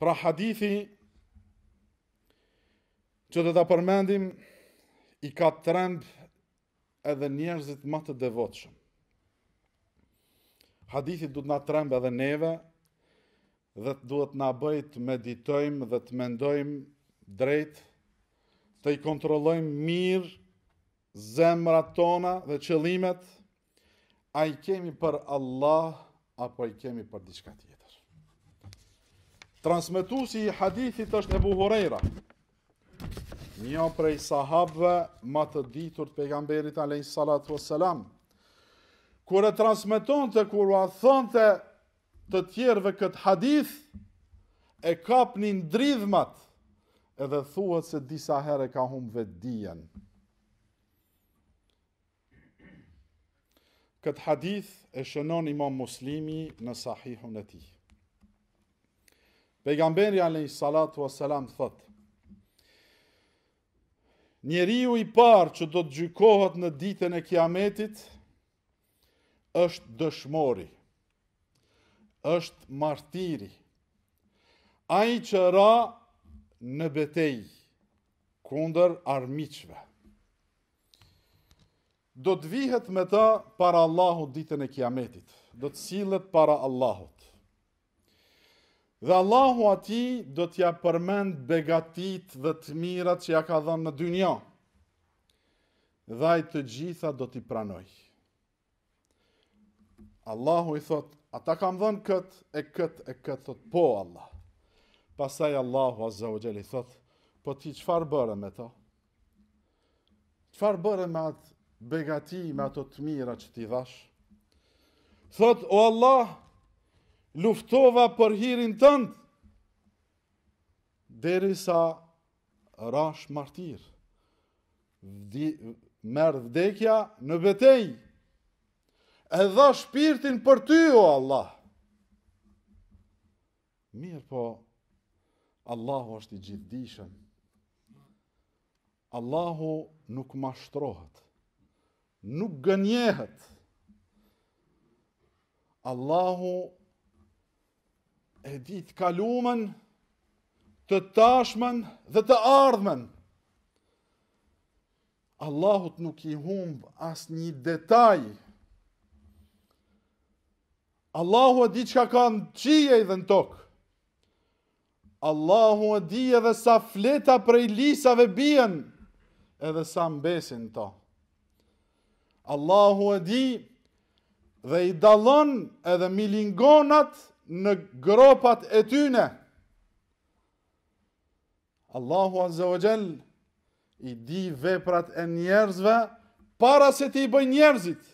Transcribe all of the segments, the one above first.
Pra hadithi që dhe të përmendim i ka tremb edhe njerëzit më të devotëshëm. Hadithi du të nga tremb edhe neve dhe të duhet nga bëjt meditojmë dhe të mendojmë drejt të i kontrollojmë mirë zemrat tona dhe qëllimet, a i kemi për Allah apo i kemi për diçka tjetër. Transmetusi i hadithit është Ebu Horejra, një prej sahabëve më të ditur të pejgamberit alej salatu selam. Kur e transmiton të kur u thonë të të tjerëve këtë hadith, e kap një ndridhmat edhe thuhet se disa herë ka hum vetë dijen. Këtë hadith e shënon imam muslimi në sahihun e tijë. Pejgamberi alayhi salatu wassalam thot: Njeriu i parë që do të gjykohet në ditën e Kiametit është dëshmori. Është martiri. Ai që ra në betejë kundër armiqve. Do të vihet me ta para Allahut ditën e Kiametit. Do të sillet para Allahut. Dhe Allahu ati do t'ja përmend begatit dhe të mirat që ja ka dhënë në dynja, Dhe ajtë të gjitha do t'i pranoj. Allahu i thot, ata kam dhënë këtë, e këtë, e këtë, thot, po Allah. Pasaj Allahu azza u gjeli thot, po ti qëfar bërë me to? Qëfar bërë me atë begati, me ato të që ti dhash? Thot, o Allah, luftova për hirin tëndë, deri sa rash martirë. Merë vdekja në betej, edha shpirtin për ty, o Allah. Mirë po, Allahu është i gjithdishëm. Allahu nuk mashtrohet, nuk gënjehet. Allahu E ditë kalumen, të tashmen dhe të ardhmen. Allahut nuk i humbë as një detaj. Allahu e di që ka kanë qije i dhe në tokë. Allahu e di edhe sa fleta prej lisave bjen edhe sa mbesin ta. Allahu e di dhe i dalon edhe milingonat, në gropat e tyne. Allahu Azza wa Jall i di veprat e njerëzve para se ti bëj njerëzit.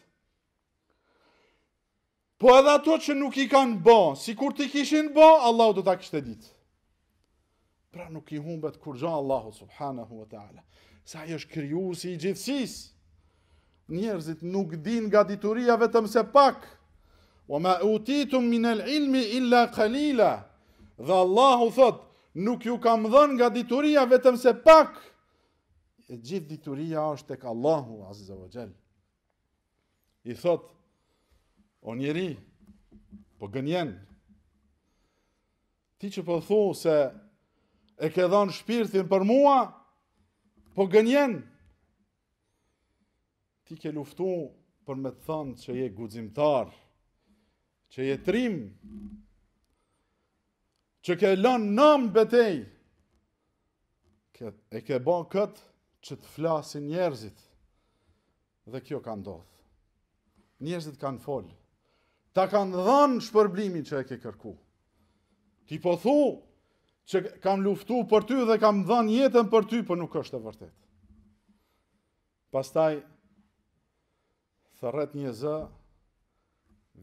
Po edhe ato që nuk i kanë bo, si kur ti kishin bo, Allahu do ta kishte ditë. Pra nuk i humbet kur gjo Allahu subhanahu wa ta'ala. Sa i është kryu si i gjithësisë. Njerëzit nuk din nga dituria vetëm se pakë. Wa ma utitum min al ilmi illa qalila. Dhe Allahu thot, nuk ju kam dhënë nga dituria vetëm se pak. E gjithë dituria është tek Allahu Azza wa Jall. I thot, o njeri, po gënjen. Ti që po thu se e ke dhënë shpirtin për mua, po gënjen. Ti ke luftu për me të thënë që je guzimtarë, që jetrim, që ke lën nëm betej, e ke bon këtë që të flasin njerëzit, dhe kjo ka ndodhë. Njerëzit kanë folë, ta kanë dhënë shpërblimin që e ke kërku. Ti po thu që kam luftu për ty dhe kam dhënë jetën për ty, për po nuk është e vërtet. Pastaj, thërret një zë,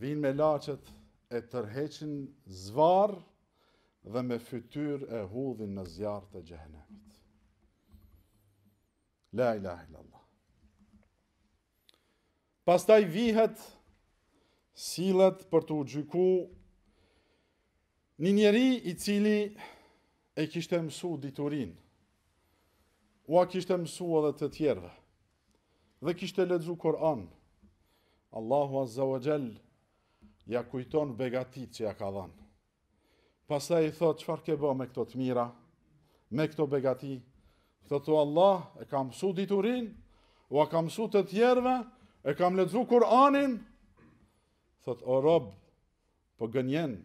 vinë me lachet e tërheqin zvarë dhe me fytyr e hudhin në zjarë të gjehenemit. La ilahe illallah. Pastaj vihet silet për të u gjyku një njeri i cili e kishtë mësu diturin, ua kishtë mësu edhe të tjerëve, dhe kishtë e ledzu Koran, Allahu Azza wa Gjell ja kujton begatit që ja ka dhanë. Pasta i thot, qëfar ke bo me këto të mira, me këto begati, thot o Allah, e kam su diturin, o a kam su të tjerve, e kam ledzu Kur'anin, thot o rob, po gënjen,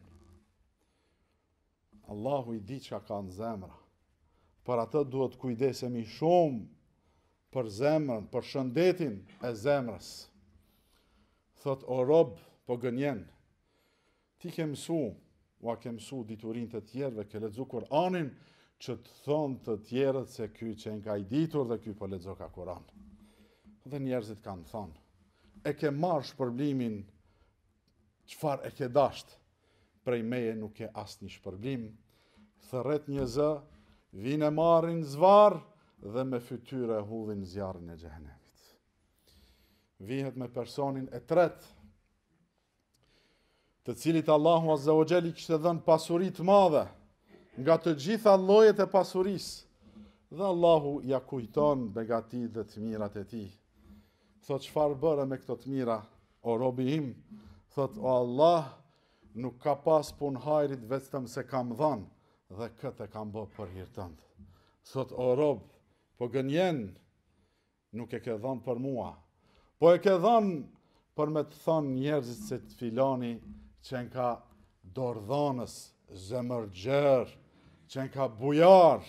Allahu i di që ka në zemra, për atë duhet kujdesemi shumë për zemrën, për shëndetin e zemrës. Thot o robë, po gënjen. Ti ke mësu, ua ke mësu diturin të tjerë ke lexu Kur'anin që të thon të tjerët se ky që nga i ditur dhe ky po lexo ka Kur'an. Dhe njerëzit kanë thonë, e ke marrë shpërblimin çfarë e ke dashur. Prej meje nuk ke asnjë shpërblim. thëret një zë, vine e marrin zvar dhe me fytyrë hudhin zjarrin e xhehenemit. Vihet me personin e tretë të cilit Allahu Azza wa Jalla kishte dhënë pasuri të madhe nga të gjitha llojet e pasurisë dhe Allahu ja kujton begatit dhe të mirat e tij. Thot çfarë bëre me këto të mira o robi im? Thot o Allah, nuk ka pas pun hajrit vetëm se kam dhënë dhe këtë e kam bë për hir tënd. Thot o rob, po gënjen nuk e ke dhënë për mua. Po e ke dhënë për me të thonë njerëzit se të filani qenë ka dordhonës, zemërgjër, qenë ka bujar,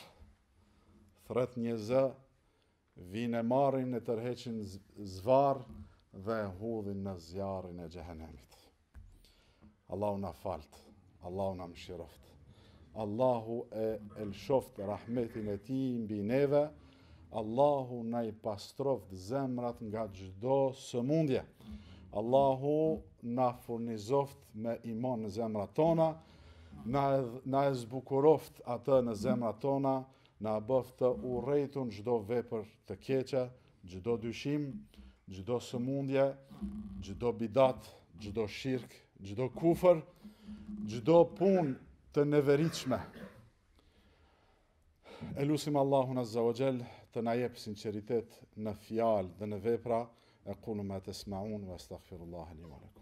thret një zë, vinë e marin e tërheqin zvarë dhe hudhin në zjarin e gjehenemit. Allahu na falt, Allahu na mshiroft, Allahu e elshoft rahmetin e ti mbi neve, Allahu na i pastroft zemrat nga gjdo nga gjdo sëmundje. Allahu na furnizoft me iman në zemra tona, na e zbukuroft atë në zemra tona, na bëft të urejtun gjdo vepër të keqe, gjdo dyshim, gjdo sëmundje, gjdo bidat, gjdo shirk, gjdo kufër, gjdo pun të neveriqme. Elusim Allahu në zëvogjel të na jepë sinceritet në fjalë dhe në vepra, أقول ما تسمعون وأستغفر الله لي ولكم